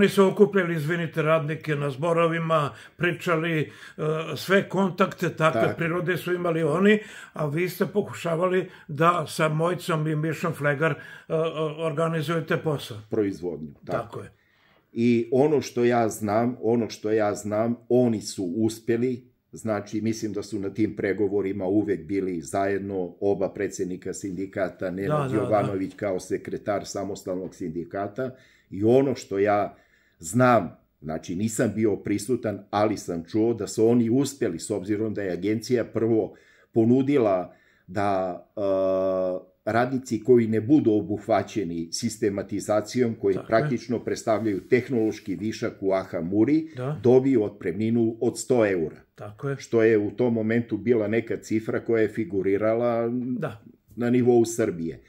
Oni su okupljali, izvinite, radnike na zborovima, pričali e, sve kontakte takve tak. prirode su imali oni, a vi ste pokušavali da sa Mojcom i Mišom Flegar e, e, organizujete posao. Proizvodnju, tako, tako je. I ono što ja znam, ono što ja znam, oni su uspeli, znači mislim da su na tim pregovorima uvek bili zajedno oba predsednika sindikata, Nenad da, da, da. Jovanović da. kao sekretar samostalnog sindikata i ono što ja Znam, znači nisam bio prisutan, ali sam čuo da su oni uspjeli, s obzirom da je agencija prvo ponudila da e, radnici koji ne budu obuhvaćeni sistematizacijom, koji Tako praktično je. predstavljaju tehnološki višak u Aha Muri, da. dobiju otpremninu od 100 eura. Tako je. Što je u tom momentu bila neka cifra koja je figurirala da. na nivou Srbije.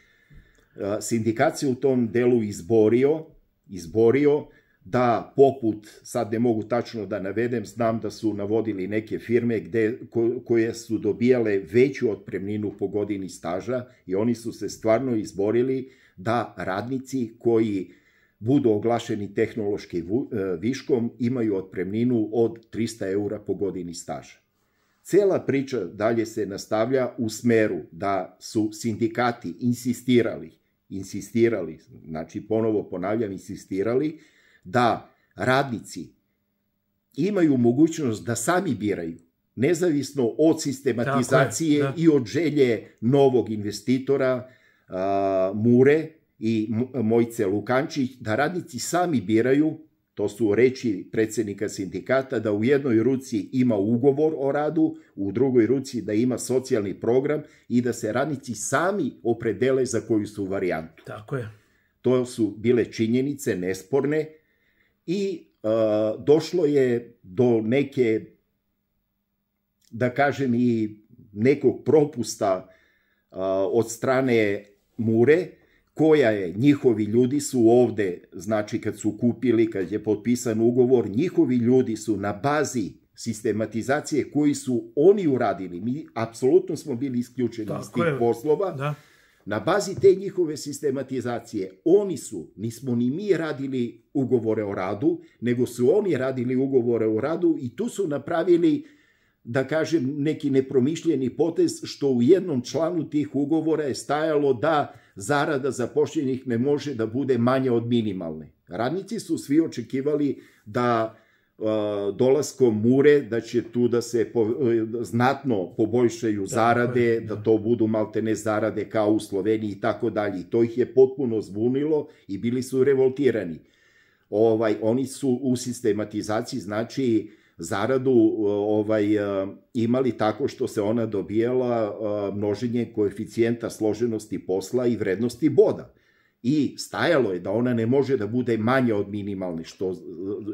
E, sindikat se u tom delu izborio, izborio da poput, sad ne mogu tačno da navedem, znam da su navodili neke firme gde, ko, koje su dobijale veću otpremninu po godini staža i oni su se stvarno izborili da radnici koji budu oglašeni tehnološki e, viškom imaju otpremninu od 300 eura po godini staža. Cela priča dalje se nastavlja u smeru da su sindikati insistirali, insistirali, znači ponovo ponavljam, insistirali, da radnici imaju mogućnost da sami biraju, nezavisno od sistematizacije je, da. i od želje novog investitora a, Mure i Mojce Lukančić, da radnici sami biraju, to su reči predsednika sindikata, da u jednoj ruci ima ugovor o radu, u drugoj ruci da ima socijalni program i da se radnici sami opredele za koju su varijantu. Tako je. To su bile činjenice nesporne i uh, došlo je do neke, da kažem i nekog propusta e, od strane Mure, koja je, njihovi ljudi su ovde, znači kad su kupili, kad je potpisan ugovor, njihovi ljudi su na bazi sistematizacije koji su oni uradili. Mi apsolutno smo bili isključeni Tako iz tih je. poslova. Da Na bazi te njihove sistematizacije oni su, nismo ni mi radili ugovore o radu, nego su oni radili ugovore o radu i tu su napravili, da kažem, neki nepromišljeni potez što u jednom članu tih ugovora je stajalo da zarada zapošljenih ne može da bude manja od minimalne. Radnici su svi očekivali da dolaskom mure da će tu da se po, e, znatno poboljšaju zarade, da, da to budu maltene zarade kao u Sloveniji i tako dalje. to ih je potpuno zvunilo i bili su revoltirani. Ovaj, oni su u sistematizaciji, znači, zaradu e, ovaj e, imali tako što se ona dobijala množenje koeficijenta složenosti posla i vrednosti boda i stajalo je da ona ne može da bude manja od minimalne, što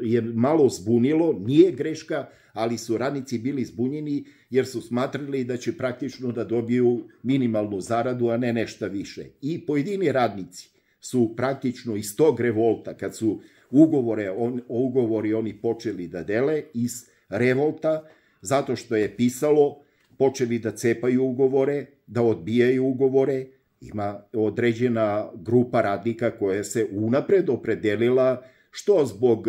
je malo zbunilo, nije greška, ali su radnici bili zbunjeni jer su smatrali da će praktično da dobiju minimalnu zaradu, a ne nešta više. I pojedini radnici su praktično iz tog revolta, kad su ugovore, on, ugovori oni počeli da dele iz revolta, zato što je pisalo, počeli da cepaju ugovore, da odbijaju ugovore, Ima određena grupa radnika koja se unapred opredelila što zbog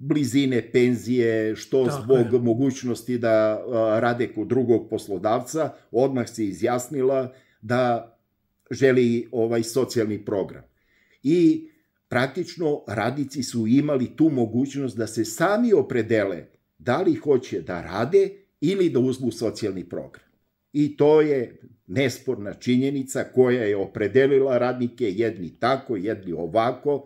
blizine penzije, što Tako zbog je. mogućnosti da rade kod drugog poslodavca, odmah se izjasnila da želi ovaj socijalni program. I praktično radici su imali tu mogućnost da se sami opredele da li hoće da rade ili da uzmu socijalni program. I to je nesporna činjenica koja je opredelila radnike jedni tako, jedni ovako,